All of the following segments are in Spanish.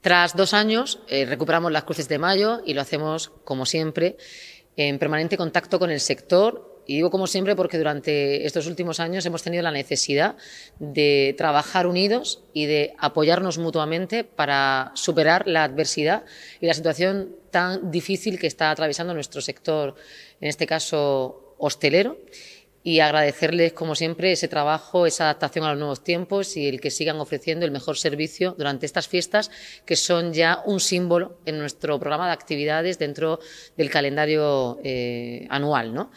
Tras dos años eh, recuperamos las cruces de mayo y lo hacemos, como siempre, en permanente contacto con el sector. Y digo como siempre porque durante estos últimos años hemos tenido la necesidad de trabajar unidos y de apoyarnos mutuamente para superar la adversidad y la situación tan difícil que está atravesando nuestro sector, en este caso hostelero y agradecerles, como siempre, ese trabajo, esa adaptación a los nuevos tiempos y el que sigan ofreciendo el mejor servicio durante estas fiestas, que son ya un símbolo en nuestro programa de actividades dentro del calendario eh, anual. ¿no?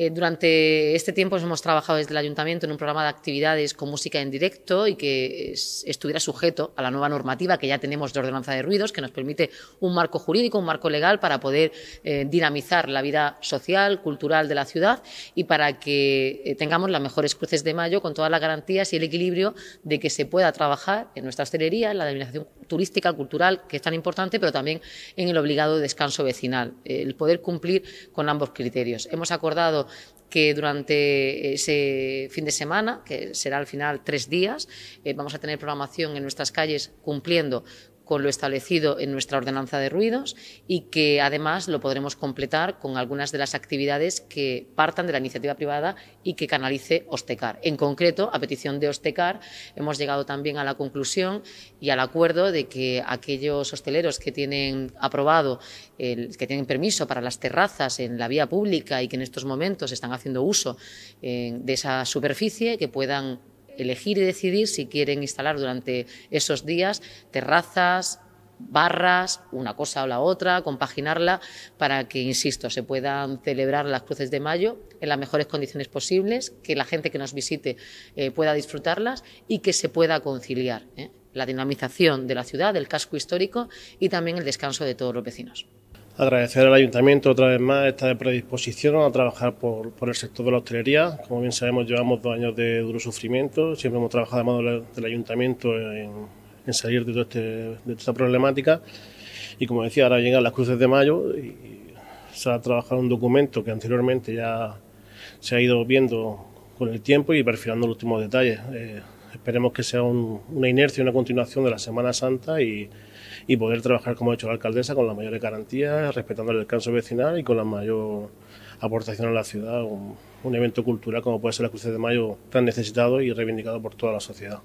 Eh, durante este tiempo pues, hemos trabajado desde el ayuntamiento en un programa de actividades con música en directo y que estuviera sujeto a la nueva normativa que ya tenemos de ordenanza de ruidos, que nos permite un marco jurídico, un marco legal para poder eh, dinamizar la vida social, cultural de la ciudad y para que eh, tengamos las mejores cruces de mayo con todas las garantías y el equilibrio de que se pueda trabajar en nuestra hostelería, en la denominación turística, cultural, que es tan importante, pero también en el obligado descanso vecinal, el poder cumplir con ambos criterios. Hemos acordado que durante ese fin de semana, que será al final tres días, eh, vamos a tener programación en nuestras calles cumpliendo con lo establecido en nuestra ordenanza de ruidos y que además lo podremos completar con algunas de las actividades que partan de la iniciativa privada y que canalice Ostecar. En concreto, a petición de Ostecar, hemos llegado también a la conclusión y al acuerdo de que aquellos hosteleros que tienen aprobado, el, que tienen permiso para las terrazas en la vía pública y que en estos momentos están haciendo uso eh, de esa superficie, que puedan elegir y decidir si quieren instalar durante esos días terrazas, barras, una cosa o la otra, compaginarla para que, insisto, se puedan celebrar las cruces de mayo en las mejores condiciones posibles, que la gente que nos visite eh, pueda disfrutarlas y que se pueda conciliar ¿eh? la dinamización de la ciudad, del casco histórico y también el descanso de todos los vecinos agradecer al ayuntamiento otra vez más esta predisposición a trabajar por, por, el sector de la hostelería. Como bien sabemos, llevamos dos años de duro sufrimiento. Siempre hemos trabajado mano del ayuntamiento en, salir de, todo este, de esta problemática. Y como decía, ahora llegan las cruces de mayo y se ha trabajado un documento que anteriormente ya se ha ido viendo con el tiempo y perfilando los últimos detalles. Eh, Esperemos que sea una inercia, una continuación de la Semana Santa y, poder trabajar, como ha hecho la alcaldesa, con las mayores garantías, respetando el descanso vecinal y con la mayor aportación a la ciudad, un evento cultural como puede ser la Cruz de Mayo, tan necesitado y reivindicado por toda la sociedad.